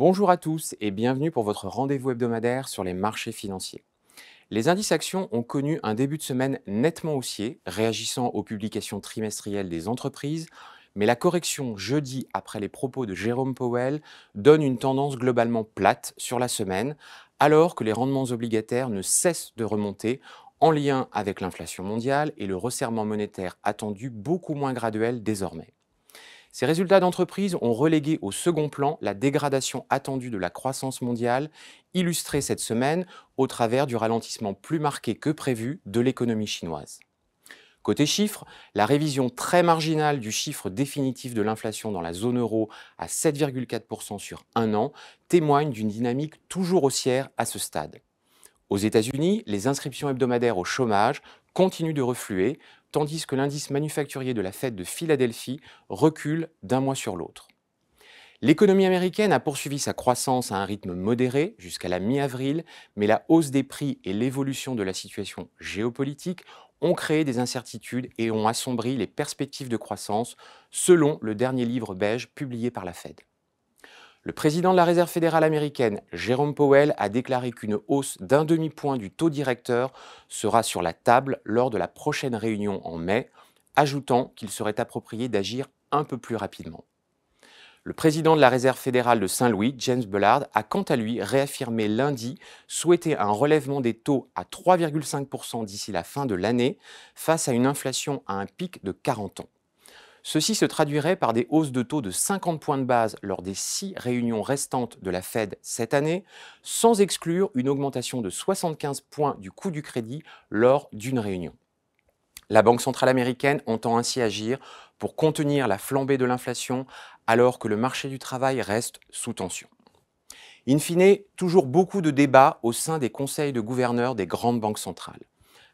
Bonjour à tous et bienvenue pour votre rendez-vous hebdomadaire sur les marchés financiers. Les indices actions ont connu un début de semaine nettement haussier, réagissant aux publications trimestrielles des entreprises, mais la correction jeudi après les propos de Jérôme Powell donne une tendance globalement plate sur la semaine, alors que les rendements obligataires ne cessent de remonter en lien avec l'inflation mondiale et le resserrement monétaire attendu beaucoup moins graduel désormais. Ces résultats d'entreprise ont relégué au second plan la dégradation attendue de la croissance mondiale, illustrée cette semaine au travers du ralentissement plus marqué que prévu de l'économie chinoise. Côté chiffres, la révision très marginale du chiffre définitif de l'inflation dans la zone euro à 7,4% sur un an témoigne d'une dynamique toujours haussière à ce stade. Aux États-Unis, les inscriptions hebdomadaires au chômage continuent de refluer, tandis que l'indice manufacturier de la Fed de Philadelphie recule d'un mois sur l'autre. L'économie américaine a poursuivi sa croissance à un rythme modéré jusqu'à la mi-avril, mais la hausse des prix et l'évolution de la situation géopolitique ont créé des incertitudes et ont assombri les perspectives de croissance, selon le dernier livre beige publié par la Fed. Le président de la Réserve fédérale américaine, Jérôme Powell, a déclaré qu'une hausse d'un demi-point du taux directeur sera sur la table lors de la prochaine réunion en mai, ajoutant qu'il serait approprié d'agir un peu plus rapidement. Le président de la Réserve fédérale de Saint-Louis, James Bullard, a quant à lui réaffirmé lundi souhaiter un relèvement des taux à 3,5% d'ici la fin de l'année face à une inflation à un pic de 40 ans. Ceci se traduirait par des hausses de taux de 50 points de base lors des six réunions restantes de la Fed cette année, sans exclure une augmentation de 75 points du coût du crédit lors d'une réunion. La Banque centrale américaine entend ainsi agir pour contenir la flambée de l'inflation alors que le marché du travail reste sous tension. In fine, toujours beaucoup de débats au sein des conseils de gouverneurs des grandes banques centrales.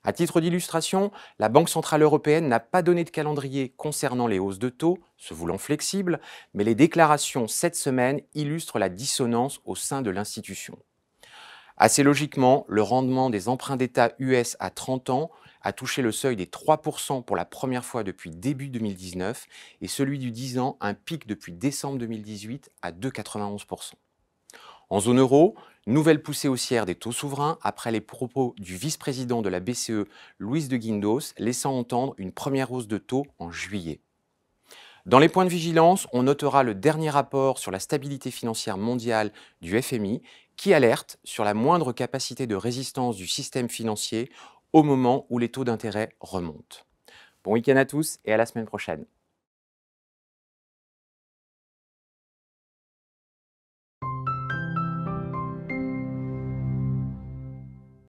À titre d'illustration, la Banque Centrale Européenne n'a pas donné de calendrier concernant les hausses de taux, se voulant flexible, mais les déclarations cette semaine illustrent la dissonance au sein de l'institution. Assez logiquement, le rendement des emprunts d'État US à 30 ans a touché le seuil des 3% pour la première fois depuis début 2019 et celui du 10 ans un pic depuis décembre 2018 à 2,91%. En zone euro, nouvelle poussée haussière des taux souverains après les propos du vice-président de la BCE, Luis de Guindos, laissant entendre une première hausse de taux en juillet. Dans les points de vigilance, on notera le dernier rapport sur la stabilité financière mondiale du FMI qui alerte sur la moindre capacité de résistance du système financier au moment où les taux d'intérêt remontent. Bon week-end à tous et à la semaine prochaine.